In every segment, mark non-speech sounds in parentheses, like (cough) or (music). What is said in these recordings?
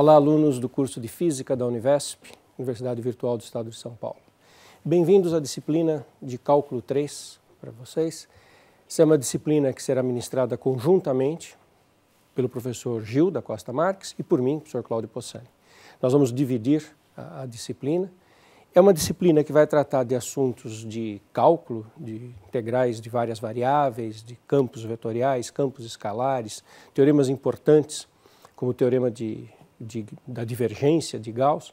Olá, alunos do curso de Física da Univesp, Universidade Virtual do Estado de São Paulo. Bem-vindos à disciplina de Cálculo 3 para vocês. Essa é uma disciplina que será ministrada conjuntamente pelo professor Gil da Costa Marques e por mim, professor Cláudio Possani. Nós vamos dividir a, a disciplina. É uma disciplina que vai tratar de assuntos de cálculo, de integrais de várias variáveis, de campos vetoriais, campos escalares, teoremas importantes como o teorema de de, da divergência de Gauss,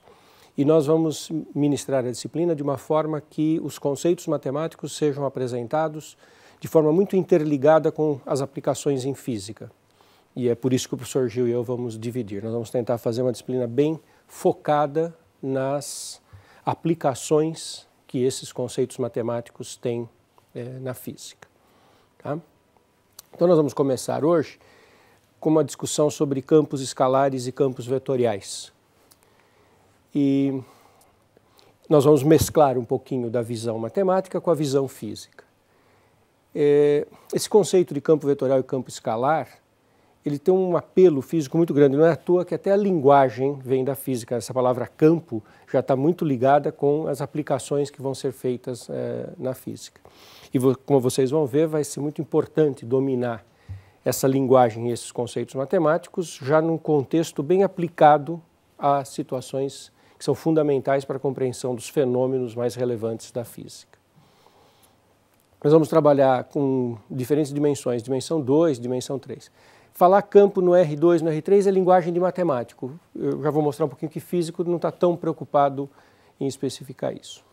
e nós vamos ministrar a disciplina de uma forma que os conceitos matemáticos sejam apresentados de forma muito interligada com as aplicações em física. E é por isso que o professor Gil e eu vamos dividir. Nós vamos tentar fazer uma disciplina bem focada nas aplicações que esses conceitos matemáticos têm é, na física. Tá? Então, nós vamos começar hoje como a discussão sobre campos escalares e campos vetoriais. E nós vamos mesclar um pouquinho da visão matemática com a visão física. É, esse conceito de campo vetorial e campo escalar, ele tem um apelo físico muito grande. Não é à toa que até a linguagem vem da física. Essa palavra campo já está muito ligada com as aplicações que vão ser feitas é, na física. E como vocês vão ver, vai ser muito importante dominar essa linguagem e esses conceitos matemáticos já num contexto bem aplicado a situações que são fundamentais para a compreensão dos fenômenos mais relevantes da física. Nós vamos trabalhar com diferentes dimensões, dimensão 2, dimensão 3. Falar campo no R2, no R3 é linguagem de matemático. Eu já vou mostrar um pouquinho que físico não está tão preocupado em especificar isso.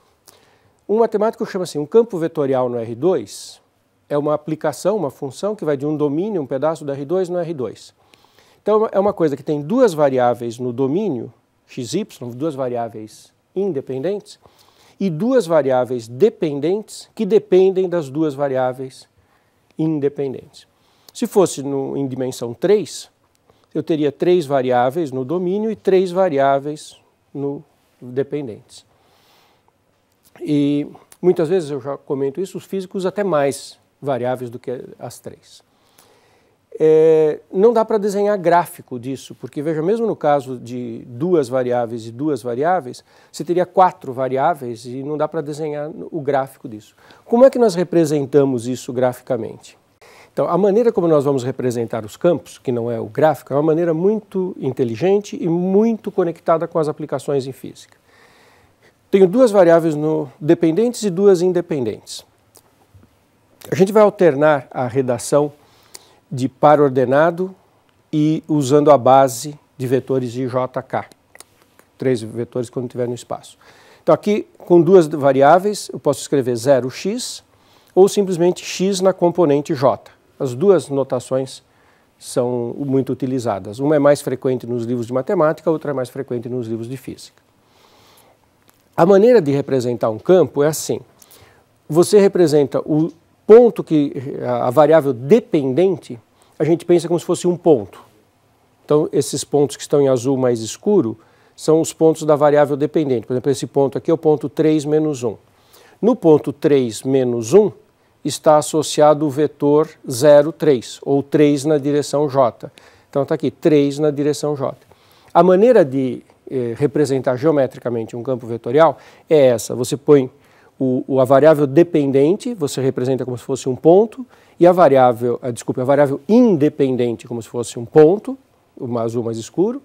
Um matemático chama assim, um campo vetorial no R2 é uma aplicação, uma função que vai de um domínio, um pedaço do R2 no R2. Então é uma coisa que tem duas variáveis no domínio, xy, duas variáveis independentes, e duas variáveis dependentes que dependem das duas variáveis independentes. Se fosse no, em dimensão 3, eu teria três variáveis no domínio e três variáveis no dependentes. E muitas vezes eu já comento isso, os físicos até mais variáveis do que as três. É, não dá para desenhar gráfico disso, porque veja, mesmo no caso de duas variáveis e duas variáveis, você teria quatro variáveis e não dá para desenhar o gráfico disso. Como é que nós representamos isso graficamente? Então, a maneira como nós vamos representar os campos, que não é o gráfico, é uma maneira muito inteligente e muito conectada com as aplicações em física. Tenho duas variáveis no dependentes e duas independentes. A gente vai alternar a redação de par ordenado e usando a base de vetores de JK, três vetores quando tiver no espaço. Então aqui, com duas variáveis, eu posso escrever 0x ou simplesmente x na componente j. As duas notações são muito utilizadas. Uma é mais frequente nos livros de matemática, outra é mais frequente nos livros de física. A maneira de representar um campo é assim. Você representa o ponto que eh, a variável dependente, a gente pensa como se fosse um ponto. Então, esses pontos que estão em azul mais escuro são os pontos da variável dependente. Por exemplo, esse ponto aqui é o ponto 3 menos 1. No ponto 3 menos 1 está associado o vetor 0, 3, ou 3 na direção j. Então está aqui 3 na direção j. A maneira de eh, representar geometricamente um campo vetorial é essa. Você põe o, o, a variável dependente você representa como se fosse um ponto e a variável, a, ah, desculpe a variável independente como se fosse um ponto, o azul mais escuro,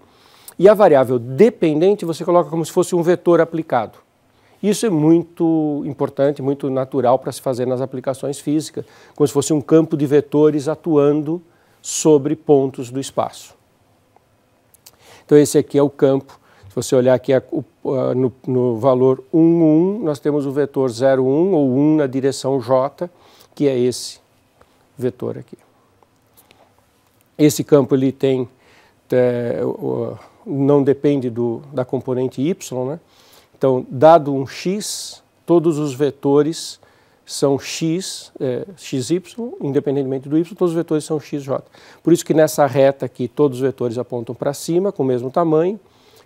e a variável dependente você coloca como se fosse um vetor aplicado. Isso é muito importante, muito natural para se fazer nas aplicações físicas, como se fosse um campo de vetores atuando sobre pontos do espaço. Então esse aqui é o campo se você olhar aqui no, no valor 1, 1, nós temos o vetor 0, 1 ou 1 na direção J, que é esse vetor aqui. Esse campo ele tem, é, não depende do, da componente Y, né? Então, dado um x, todos os vetores são x, é, xy, independentemente do y, todos os vetores são xj. Por isso que nessa reta aqui, todos os vetores apontam para cima, com o mesmo tamanho,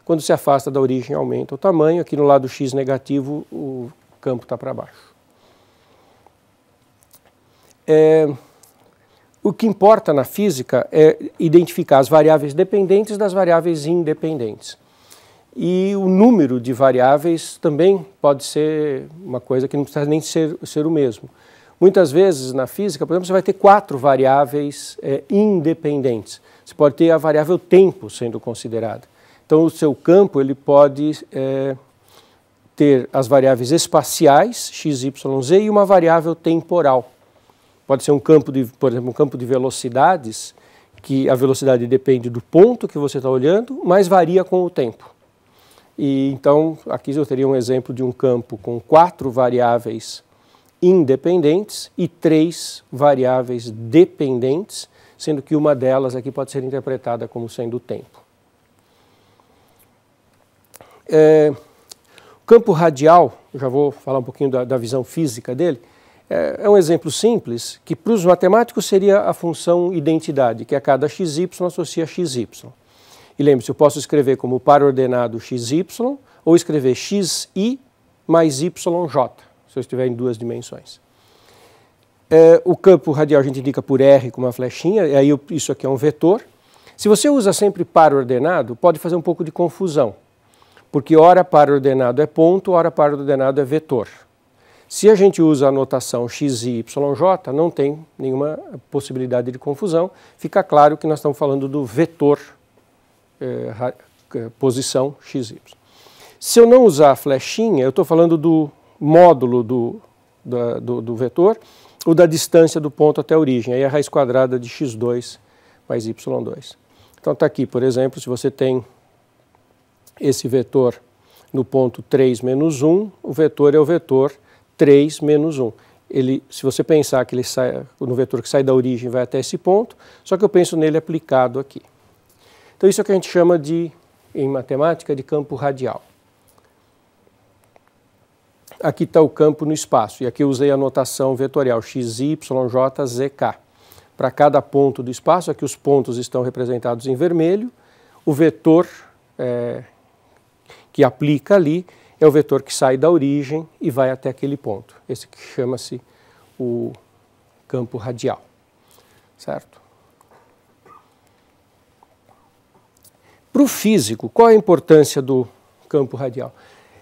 quando se afasta da origem, aumenta o tamanho. Aqui no lado X negativo, o campo está para baixo. É, o que importa na física é identificar as variáveis dependentes das variáveis independentes. E o número de variáveis também pode ser uma coisa que não precisa nem ser, ser o mesmo. Muitas vezes na física, por exemplo, você vai ter quatro variáveis é, independentes. Você pode ter a variável tempo sendo considerada. Então, o seu campo ele pode é, ter as variáveis espaciais, x, y, z, e uma variável temporal. Pode ser um campo de, por exemplo, um campo de velocidades, que a velocidade depende do ponto que você está olhando, mas varia com o tempo. E então, aqui eu teria um exemplo de um campo com quatro variáveis independentes e três variáveis dependentes, sendo que uma delas aqui pode ser interpretada como sendo o tempo. É, o campo radial, já vou falar um pouquinho da, da visão física dele, é, é, um exemplo simples que para os matemáticos seria a função identidade, que a cada xy associa xy. E lembre-se, eu posso escrever como par ordenado xy ou escrever xi mais yj, se eu estiver em duas dimensões. É, o campo radial a gente indica por R com uma flechinha, e aí eu, isso aqui é um vetor. Se você usa sempre par ordenado, pode fazer um pouco de confusão porque ora par ordenado é ponto, ora par ordenado é vetor. Se a gente usa a notação x e yj, não tem nenhuma possibilidade de confusão. Fica claro que nós estamos falando do vetor eh, eh posição x, y. Se eu não usar a flechinha, eu estou falando do módulo do, da, do, do, vetor ou da distância do ponto até a origem. Aí é a raiz quadrada de x2 mais y2. Então está aqui, por exemplo, se você tem esse vetor no ponto 3 menos 1, o vetor é o vetor 3 menos 1. Ele, se você pensar que ele sai, no vetor que sai da origem vai até esse ponto, só que eu penso nele aplicado aqui. Então isso é o que a gente chama de, em matemática, de campo radial. Aqui está o campo no espaço, e aqui eu usei a notação vetorial x, y, j, z, k. Para cada ponto do espaço, aqui os pontos estão representados em vermelho, o vetor é, que aplica ali é o vetor que sai da origem e vai até aquele ponto. Esse que chama-se o campo radial, certo? Para o físico, qual a importância do campo radial?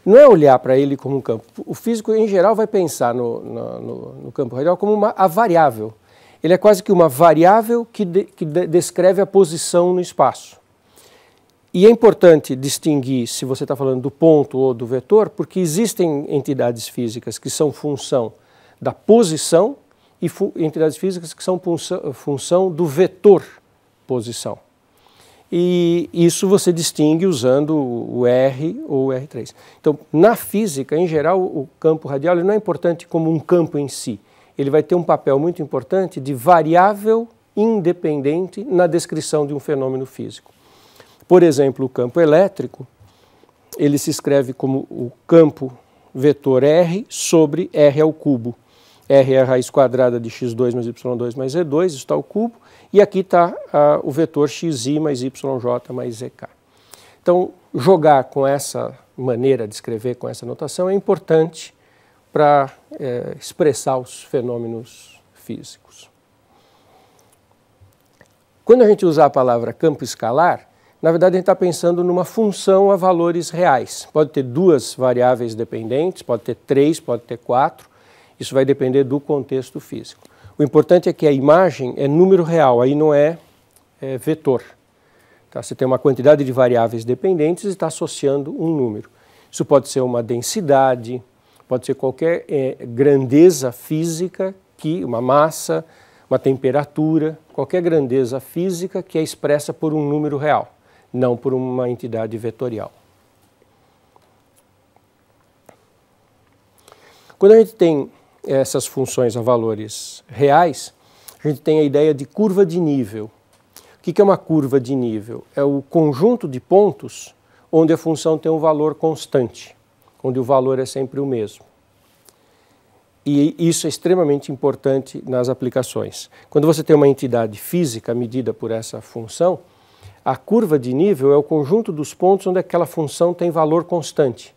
Não é olhar para ele como um campo. O físico, em geral, vai pensar no, no, no campo radial como uma, a variável. Ele é quase que uma variável que, de, que de, descreve a posição no espaço. E é importante distinguir se você está falando do ponto ou do vetor, porque existem entidades físicas que são função da posição e entidades físicas que são função do vetor posição. E isso você distingue usando o R ou o R3. Então, na física, em geral, o campo radial não é importante como um campo em si. Ele vai ter um papel muito importante de variável independente na descrição de um fenômeno físico. Por exemplo, o campo elétrico, ele se escreve como o campo vetor R sobre R ao cubo. R é a raiz quadrada de x2 mais y2 mais z 2 está o cubo, e aqui está ah, o vetor xi mais yj mais zk. Então, jogar com essa maneira de escrever, com essa notação, é importante para é, eh, expressar os fenômenos físicos. Quando a gente usar a palavra campo escalar, na verdade, a gente está pensando numa função a valores reais. Pode ter duas variáveis dependentes, pode ter três, pode ter quatro. Isso vai depender do contexto físico. O importante é que a imagem é número real, aí não é, é vetor. Tá? Você tem uma quantidade de variáveis dependentes e está associando um número. Isso pode ser uma densidade, pode ser qualquer é, grandeza física, que uma massa, uma temperatura, qualquer grandeza física que é expressa por um número real não por uma entidade vetorial. Quando a gente tem eh, essas funções a valores reais, a gente tem a ideia de curva de nível. O que é uma curva de nível? É o conjunto de pontos onde a função tem um valor constante, onde o valor é sempre o mesmo. E isso é extremamente importante nas aplicações. Quando você tem uma entidade física medida por essa função, a curva de nível é o conjunto dos pontos onde aquela função tem valor constante,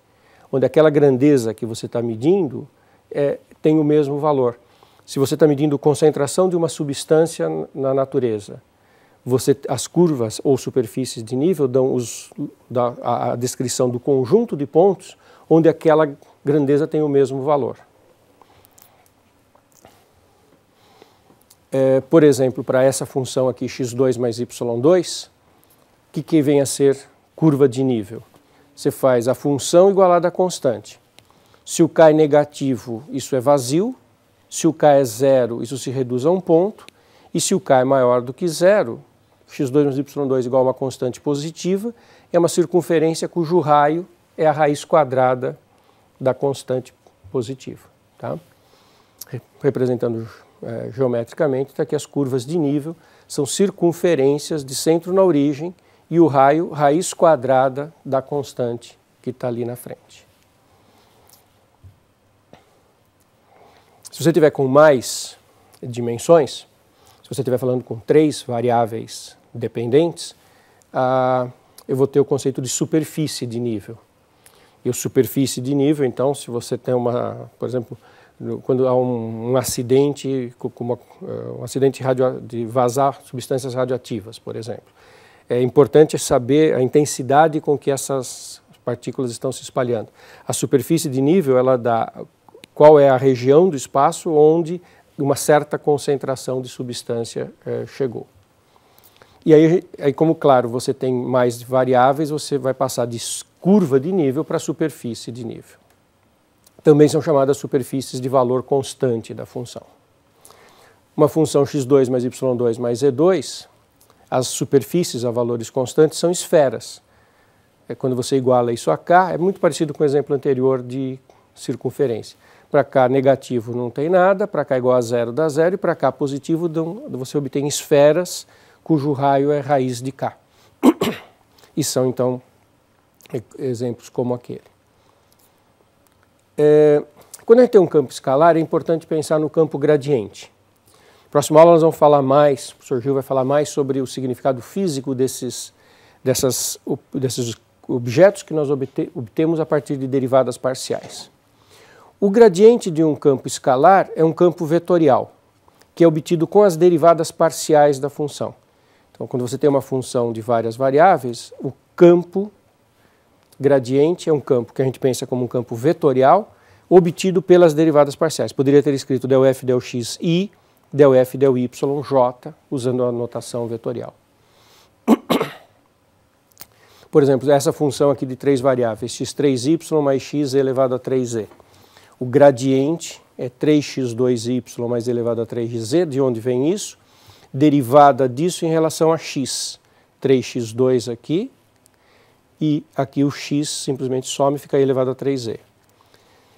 onde aquela grandeza que você está medindo é, tem o mesmo valor. Se você está medindo concentração de uma substância na natureza, você, as curvas ou superfícies de nível dão os, a, a descrição do conjunto de pontos onde aquela grandeza tem o mesmo valor. É, por exemplo, para essa função aqui x2 mais y2, que, que vem a ser curva de nível? Você faz a função igualada a constante. Se o k é negativo, isso é vazio. Se o k é zero, isso se reduz a um ponto. E se o k é maior do que zero, x2 menos y2 igual a uma constante positiva, é uma circunferência cujo raio é a raiz quadrada da constante positiva. Tá? Representando é, geometricamente, está que as curvas de nível são circunferências de centro na origem e o raio, raiz quadrada da constante que está ali na frente. Se você tiver com mais dimensões, se você estiver falando com três variáveis dependentes, ah, eu vou ter o conceito de superfície de nível. E a superfície de nível, então, se você tem uma, por exemplo, quando há um, um acidente, como eh, um acidente de vazar substâncias radioativas, por exemplo é importante saber a intensidade com que essas partículas estão se espalhando. A superfície de nível, ela dá qual é a região do espaço onde uma certa concentração de substância eh, chegou. E aí, aí, como claro, você tem mais variáveis, você vai passar de curva de nível para superfície de nível. Também são chamadas superfícies de valor constante da função. Uma função x2 mais y2 mais z2 as superfícies a valores constantes são esferas. É quando você iguala isso a K, é muito parecido com o exemplo anterior de circunferência. Para K negativo não tem nada, para K igual a zero dá zero, e para K positivo você obtém esferas cujo raio é raiz de K. (coughs) e são, então, exemplos como aquele. É, quando a gente tem um campo escalar, é importante pensar no campo gradiente. Próxima aula nós vamos falar mais, o professor Gil vai falar mais sobre o significado físico desses, dessas, desses objetos que nós obte, obtemos a partir de derivadas parciais. O gradiente de um campo escalar é um campo vetorial, que é obtido com as derivadas parciais da função. Então, quando você tem uma função de várias variáveis, o campo gradiente é um campo que a gente pensa como um campo vetorial, obtido pelas derivadas parciais. Poderia ter escrito del f, del x, i, del f del y, j, usando a notação vetorial. (coughs) Por exemplo, essa função aqui de três variáveis, x3y mais x elevado a 3z. O gradiente é 3x2y mais elevado a 3z, de onde vem isso? Derivada disso em relação a x. 3x2 aqui, e aqui o x simplesmente some e fica elevado a 3z.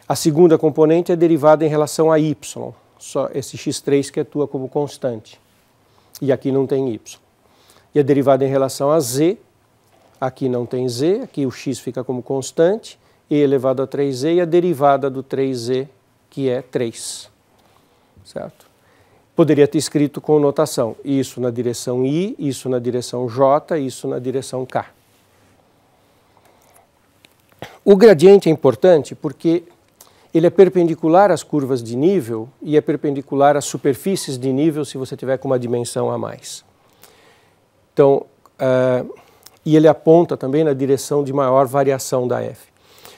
A segunda componente é derivada em relação a y, só esse x3 que atua como constante. E aqui não tem y. E a é derivada em relação a z, aqui não tem z, aqui o x fica como constante, e elevado a 3z, e a derivada do 3z, que é 3. Certo? Poderia ter escrito com notação, isso na direção i, isso na direção j, isso na direção k. O gradiente é importante porque ele é perpendicular às curvas de nível e é perpendicular às superfícies de nível se você tiver com uma dimensão a mais. Então, uh, e ele aponta também na direção de maior variação da f.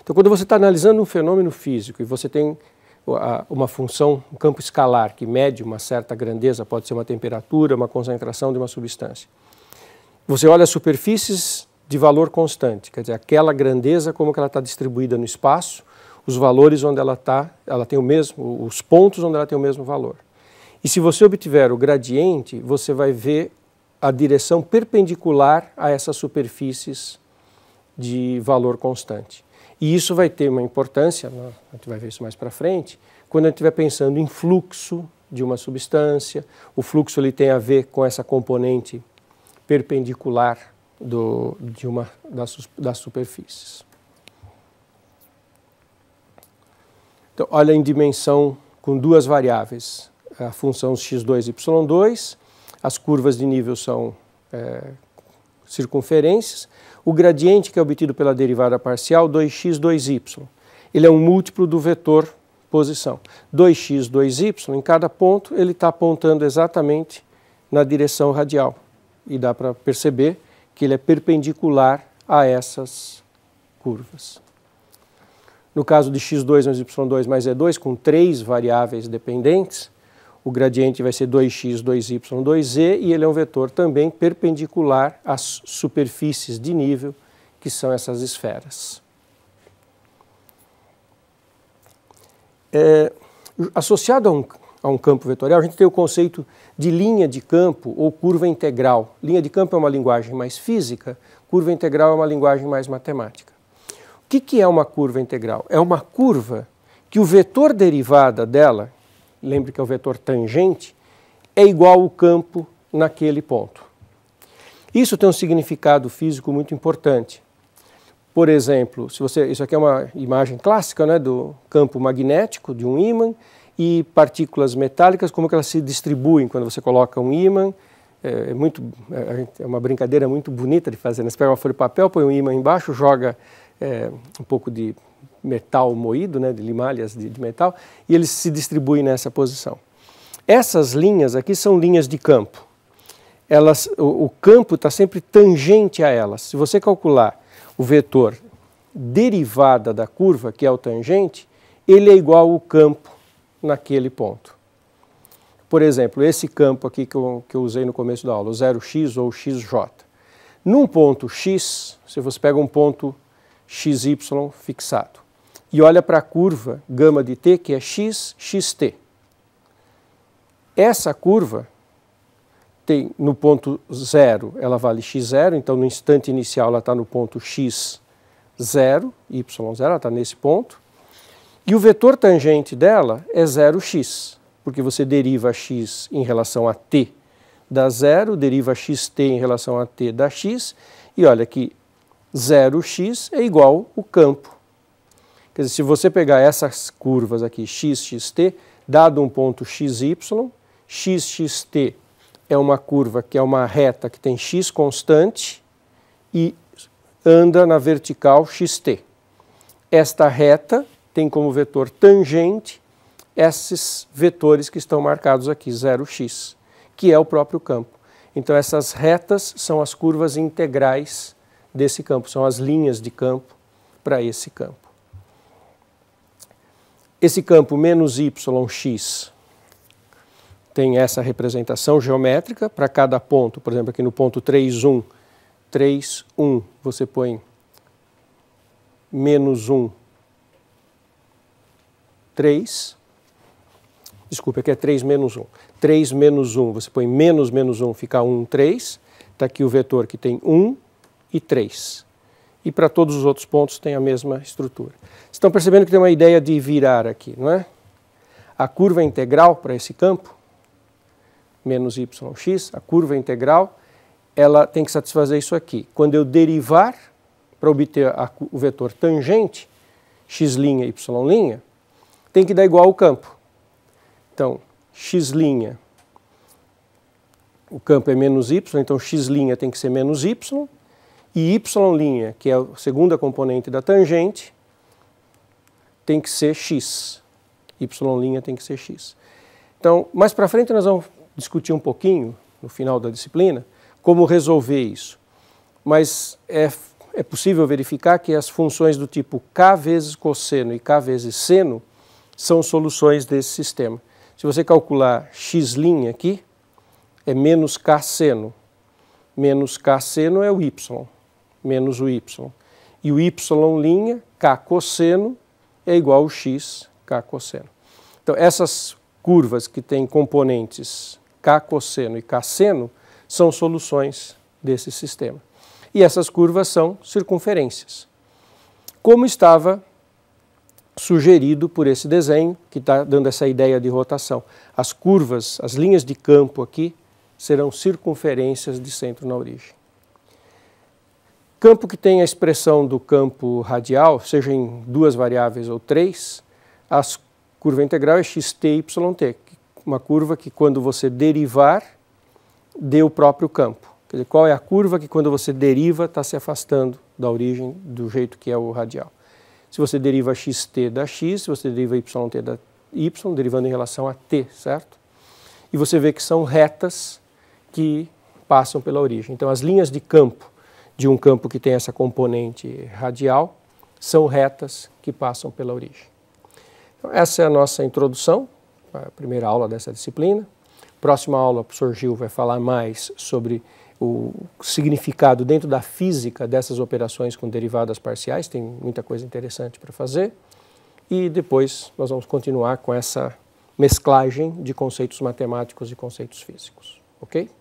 Então, quando você está analisando um fenômeno físico e você tem uma função, um campo escalar que mede uma certa grandeza, pode ser uma temperatura, uma concentração de uma substância. Você olha as superfícies de valor constante, quer dizer, aquela grandeza como que ela está distribuída no espaço os valores onde ela está, ela tem o mesmo, os pontos onde ela tem o mesmo valor. E se você obtiver o gradiente, você vai ver a direção perpendicular a essas superfícies de valor constante. E isso vai ter uma importância, a gente vai ver isso mais para frente, quando a gente estiver pensando em fluxo de uma substância, o fluxo ele tem a ver com essa componente perpendicular do, de uma das, das superfícies. Então, olha em dimensão com duas variáveis, a função x2, y2, as curvas de nível são é, circunferências, o gradiente que é obtido pela derivada parcial, 2x, 2y. Ele é um múltiplo do vetor posição. 2x, 2y, em cada ponto, ele está apontando exatamente na direção radial. E dá para perceber que ele é perpendicular a essas curvas. No caso de x2 mais y2 mais e2, com três variáveis dependentes, o gradiente vai ser 2x, 2y, 2z, e ele é um vetor também perpendicular às superfícies de nível, que são essas esferas. É, associado a um, a um campo vetorial, a gente tem o conceito de linha de campo ou curva integral. Linha de campo é uma linguagem mais física, curva integral é uma linguagem mais matemática. O que, que é uma curva integral? É uma curva que o vetor derivada dela, lembre que é o vetor tangente, é igual ao campo naquele ponto. Isso tem um significado físico muito importante. Por exemplo, se você, isso aqui é uma imagem clássica né, do campo magnético de um ímã e partículas metálicas, como que elas se distribuem quando você coloca um ímã. É, é muito, é, é uma brincadeira muito bonita de fazer. Né? Você pega uma folha de papel, põe um ímã embaixo, joga é, um pouco de metal moído, né, de limalhas de, de metal, e eles se distribuem nessa posição. Essas linhas aqui são linhas de campo. Elas, o, o campo está sempre tangente a elas. Se você calcular o vetor derivada da curva, que é o tangente, ele é igual ao campo naquele ponto. Por exemplo, esse campo aqui que eu, que eu usei no começo da aula, o 0x ou o xj. Num ponto x, se você pega um ponto XY fixado. E olha para a curva gama de t, que é x, xt. Essa curva tem no ponto zero, ela vale x0, então no instante inicial ela está no ponto x0, y0, ela está nesse ponto. E o vetor tangente dela é 0x, porque você deriva x em relação a t dá zero, deriva xt em relação a t dá x, e olha que 0x é igual o campo. Quer dizer, se você pegar essas curvas aqui, x, x, t, dado um ponto x, y, x, x, t é uma curva que é uma reta que tem x constante e anda na vertical x t. Esta reta tem como vetor tangente esses vetores que estão marcados aqui, 0x, que é o próprio campo. Então essas retas são as curvas integrais desse campo, são as linhas de campo para esse campo. Esse campo menos yx tem essa representação geométrica para cada ponto. Por exemplo, aqui no ponto 3, 1, 3, 1, você põe menos 1, 3. Desculpa, aqui é 3 menos 1. 3 menos 1, você põe menos menos 1, fica 1, 3. Está aqui o vetor que tem 1, e 3. E para todos os outros pontos tem a mesma estrutura. Estão percebendo que tem uma ideia de virar aqui, não é? A curva integral para esse campo, menos yx, a curva integral, ela tem que satisfazer isso aqui. Quando eu derivar para obter a, o vetor tangente, x' y', tem que dar igual ao campo. Então, x', o campo é menos y, então x' tem que ser menos y, e y', que é a segunda componente da tangente, tem que ser x. y' tem que ser x. Então, mais para frente nós vamos discutir um pouquinho, no final da disciplina, como resolver isso. Mas é, é possível verificar que as funções do tipo k vezes cosseno e k vezes seno são soluções desse sistema. Se você calcular x' aqui, é menos k seno. Menos k seno é o y menos o y. E o y', k cosseno, é igual ao x, k cosseno. Então, essas curvas que têm componentes k cosseno e k seno são soluções desse sistema. E essas curvas são circunferências. Como estava sugerido por esse desenho, que está dando essa ideia de rotação. As curvas, as linhas de campo aqui, serão circunferências de centro na origem. Campo que tem a expressão do campo radial, seja em duas variáveis ou três, a curva integral é xt e yt, uma curva que quando você derivar, dê o próprio campo. Quer dizer, qual é a curva que quando você deriva está se afastando da origem do jeito que é o radial. Se você deriva xt da x, se você deriva yt da y, derivando em relação a t, certo? E você vê que são retas que passam pela origem. Então as linhas de campo de um campo que tem essa componente radial são retas que passam pela origem. Então, essa é a nossa introdução, a primeira aula dessa disciplina. Próxima aula, o professor Gil vai falar mais sobre o significado dentro da física dessas operações com derivadas parciais, tem muita coisa interessante para fazer. E depois nós vamos continuar com essa mesclagem de conceitos matemáticos e conceitos físicos, ok?